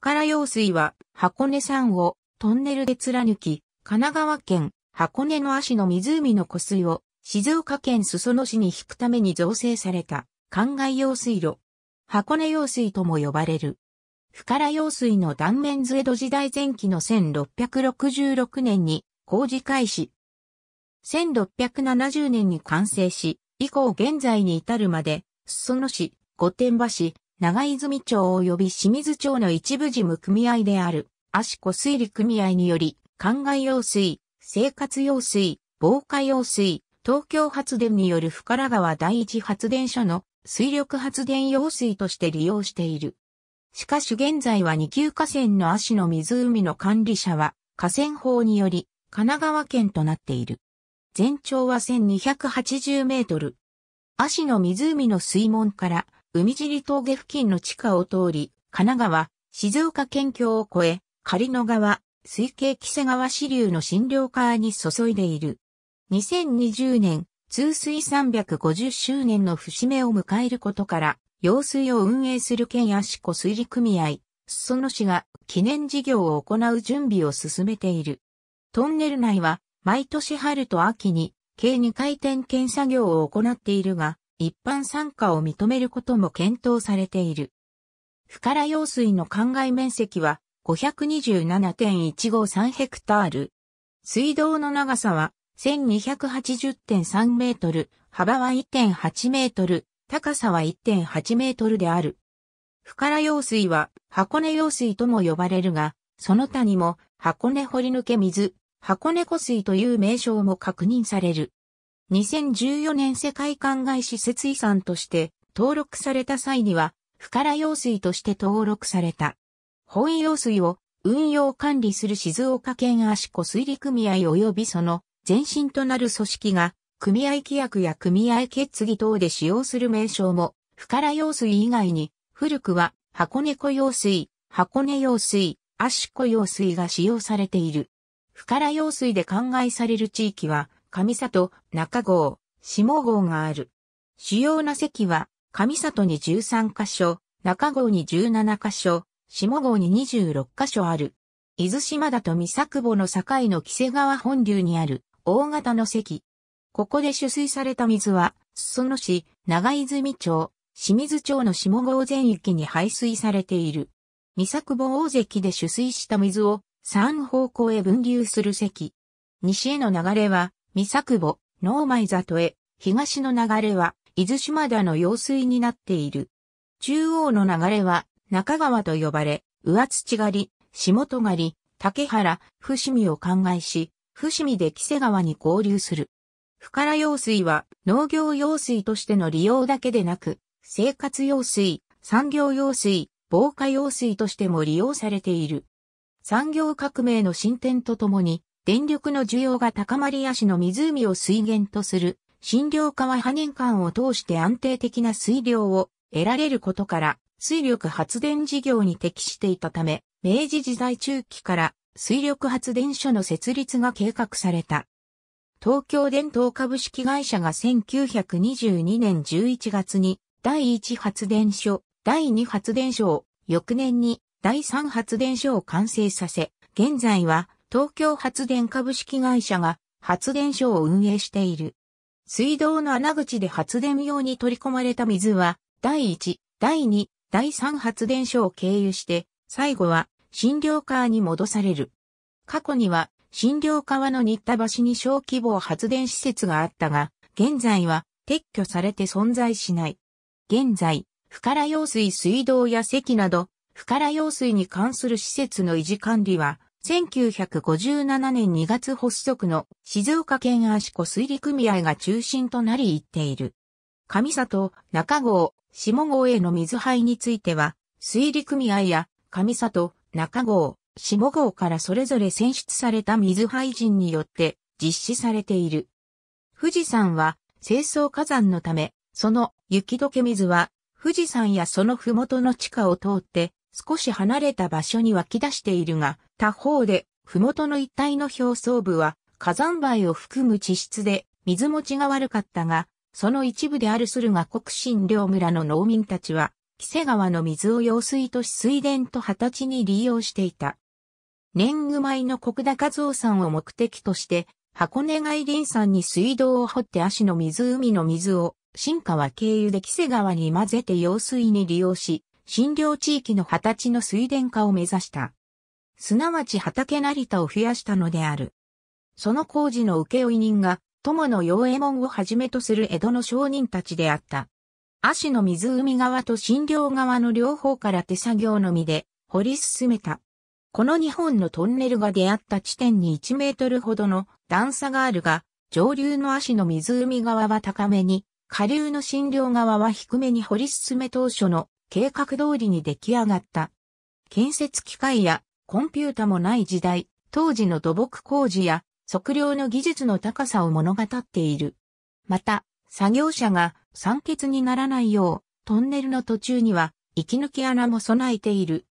から用水は箱根山をトンネルで貫き、神奈川県箱根の足の湖の湖水を静岡県裾野市に引くために造成された灌漑用水路。箱根用水とも呼ばれる。深良用水の断面図江戸時代前期の1666年に工事開始。1670年に完成し、以降現在に至るまで、裾野市、御殿場市、長泉町及び清水町の一部事務組合である、足湖水利組合により、灌漑用水、生活用水、防火用水、東京発電による深良川第一発電所の水力発電用水として利用している。しかし現在は二級河川の足の湖の管理者は河川法により神奈川県となっている。全長は1280メートル。足の湖の水門から海尻峠付近の地下を通り、神奈川、静岡県境を越え、仮野川、水系木瀬川支流の診療川に注いでいる。2020年、通水350周年の節目を迎えることから、用水を運営する県足湖水利組合、裾野市が記念事業を行う準備を進めている。トンネル内は、毎年春と秋に、計2回点検作業を行っているが、一般参加を認めることも検討されている。深良用水の灌漑面積は527.153ヘクタール。水道の長さは1280.3メートル、幅は1.8メートル、高さは1.8メートルである。深良用水は箱根用水とも呼ばれるが、その他にも箱根掘り抜け水、箱根湖水という名称も確認される。2014年世界灌漑施設遺産として登録された際には、深良用水として登録された。本用水を運用管理する静岡県足子水利組合及びその前身となる組織が、組合規約や組合決議等で使用する名称も、深良用水以外に、古くは箱根湖用水、箱根用水、足子用水が使用されている。深良用水で灌漑される地域は、上里、中郷、下郷がある。主要な席は、上里に13カ所、中郷に17カ所、下郷に26カ所ある。伊豆島だと三作母の境の木瀬川本流にある大型の席。ここで取水された水は、裾野市、長泉町、清水町の下郷全域に排水されている。三作母大関で取水した水を三方向へ分流する席。西への流れは、三作母、脳前里へ、東の流れは、伊豆島田の用水になっている。中央の流れは、中川と呼ばれ、上土狩り、下戸狩り、竹原、伏見を灌漑し、伏見で木瀬川に合流する。深良用水は農業用水としての利用だけでなく、生活用水、産業用水、防火用水としても利用されている。産業革命の進展とともに、電力の需要が高まり足の湖を水源とする、新療化は破年間を通して安定的な水量を得られることから、水力発電事業に適していたため、明治時代中期から水力発電所の設立が計画された。東京電灯株式会社が1922年11月に第1発電所、第2発電所を翌年に第3発電所を完成させ、現在は東京発電株式会社が発電所を運営している。水道の穴口で発電用に取り込まれた水は、第1、第2、第3発電所を経由して、最後は、診療科に戻される。過去には、診療川の新田橋に小規模発電施設があったが、現在は撤去されて存在しない。現在、深良用水水道や堰など、深良用水に関する施設の維持管理は、1957年2月発足の静岡県足湖水利組合が中心となり行っている。上里、中郷、下郷への水配については、水利組合や上里、中郷、下郷からそれぞれ選出された水配人によって実施されている。富士山は清掃火山のため、その雪解け水は富士山やそのふもとの地下を通って少し離れた場所に湧き出しているが、他方で、麓の一帯の表層部は火山灰を含む地質で水持ちが悪かったが、その一部である駿河国新領村の農民たちは、木瀬川の水を用水とし水田と畑地に利用していた。年貢米の国田和夫山を目的として、箱根外林山に水道を掘って足の湖の水を、新川経由で木瀬川に混ぜて用水に利用し、診療地域の畑地の水田化を目指した。すなわち畑成田を増やしたのである。その工事の請負人が、友の陽右衛門をはじめとする江戸の商人たちであった。足の湖側と診療側の両方から手作業のみで掘り進めた。この2本のトンネルが出会った地点に1メートルほどの段差があるが、上流の足の湖側は高めに、下流の診療側は低めに掘り進め当初の計画通りに出来上がった。建設機械やコンピュータもない時代、当時の土木工事や測量の技術の高さを物語っている。また、作業者が酸欠にならないよう、トンネルの途中には息抜き穴も備えている。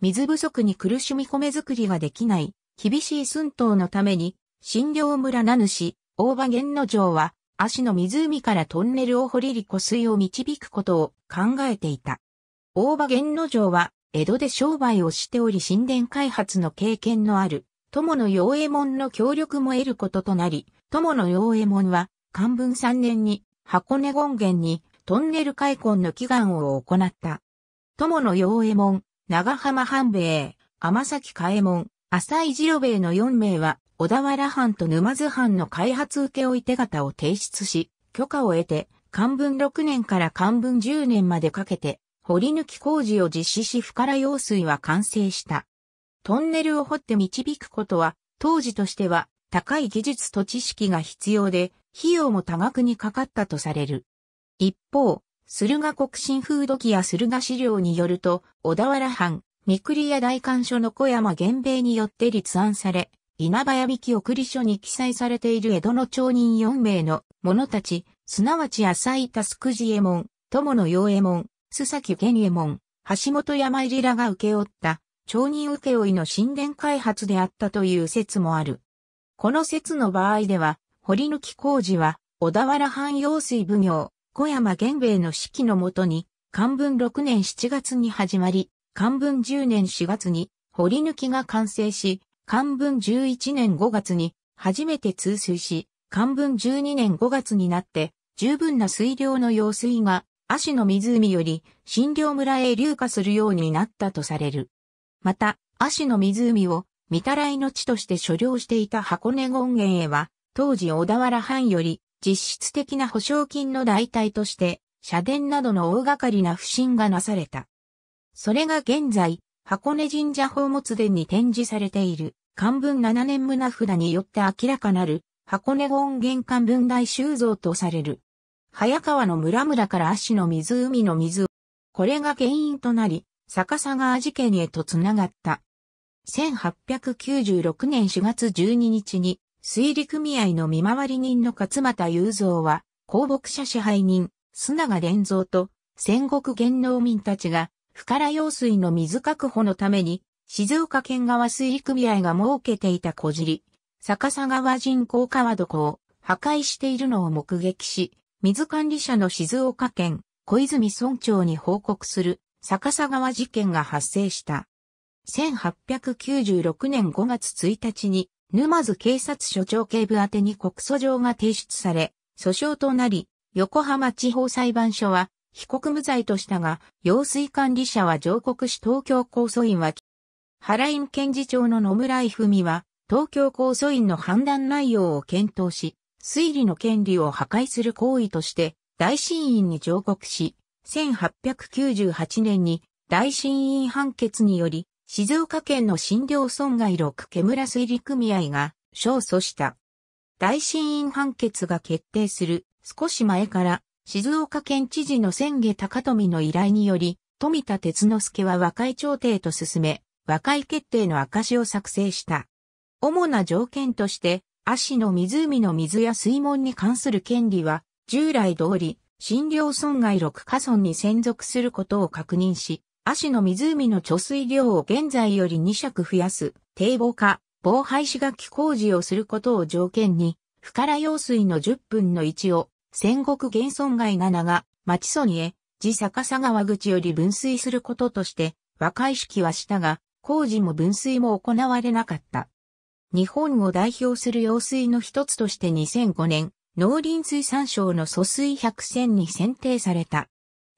水不足に苦しみ米作りができない、厳しい寸闘のために、新領村名主、大場源之城は、足の湖からトンネルを掘りり湖水を導くことを考えていた。大場源之丞は、江戸で商売をしており神殿開発の経験のある、友の陽右衛門の協力も得ることとなり、友の陽右衛門は、漢文3年に、箱根権現に、トンネル開墾の祈願を行った。友の陽右衛門、長浜半兵衛、天崎嘉右衛門、浅井次郎兵衛の4名は、小田原藩と沼津藩の開発受負手形を提出し、許可を得て、漢文6年から漢文10年までかけて、掘り抜き工事を実施し深ら用水は完成した。トンネルを掘って導くことは、当時としては高い技術と知識が必要で、費用も多額にかかったとされる。一方、駿河国新風土記や駿河資料によると、小田原藩、三栗屋大官所の小山源兵によって立案され、稲葉屋引き送り書に記載されている江戸の町人4名の者たち、すなわち浅井田すくじえもん、友の陽右衛門、須崎玄右衛門、橋本山入らが受け負った町人請負の神殿開発であったという説もある。この説の場合では、堀抜き工事は、小田原藩用水奉行、小山玄兵衛の指揮のもとに、漢文6年7月に始まり、漢文10年4月に、堀抜きが完成し、漢文11年5月に、初めて通水し、漢文12年5月になって、十分な水量の用水がアシの湖より診療村へ流下するようになったとされる。また、アシの湖を見たらいの地として所領していた箱根権現へは、当時小田原藩より実質的な保証金の代替として、社殿などの大掛かりな不審がなされた。それが現在、箱根神社宝物殿に展示されている、漢文7年胸札によって明らかなる、箱根権現漢文大収蔵とされる。早川の村々から足の湖の水を、これが原因となり、逆さ川事件へとつながった。1896年4月12日に、水利組合の見回り人の勝又雄三は、公牧者支配人、砂永連蔵と、戦国元農民たちが、深良用水の水確保のために、静岡県側水利組合が設けていた小尻、逆さ川人工川床を破壊しているのを目撃し、水管理者の静岡県小泉村長に報告する逆さ川事件が発生した。1896年5月1日に沼津警察署長警部宛に告訴状が提出され、訴訟となり、横浜地方裁判所は被告無罪としたが、用水管理者は上告し東京構訴院は、原院検事長の野村井文は、東京構訴院の判断内容を検討し、推理の権利を破壊する行為として大審院に上告し、1898年に大審院判決により、静岡県の診療損害6毛村推理組合が勝訴した。大審院判決が決定する少し前から静岡県知事の千下隆富の依頼により、富田哲之助は和解調停と進め、和解決定の証を作成した。主な条件として、足の湖の水や水門に関する権利は、従来通り、診療損害6カ村に専属することを確認し、足の湖の貯水量を現在より2尺増やす、堤防化、防廃止が工事をすることを条件に、深良用水の10分の1を、戦国原村害7が、町村へ、自逆さ川口より分水することとして、和解式はしたが、工事も分水も行われなかった。日本を代表する用水の一つとして2005年、農林水産省の疎水百選に選定された。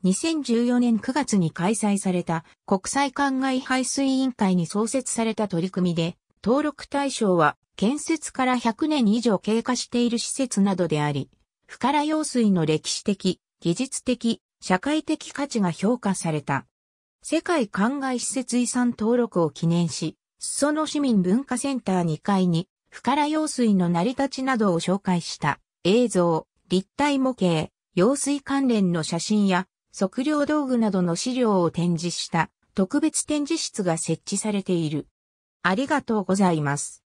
2014年9月に開催された国際灌漑排水委員会に創設された取り組みで、登録対象は建設から100年以上経過している施設などであり、深から用水の歴史的、技術的、社会的価値が評価された。世界灌漑施設遺産登録を記念し、裾野市民文化センター2階に、深良用水の成り立ちなどを紹介した映像、立体模型、用水関連の写真や測量道具などの資料を展示した特別展示室が設置されている。ありがとうございます。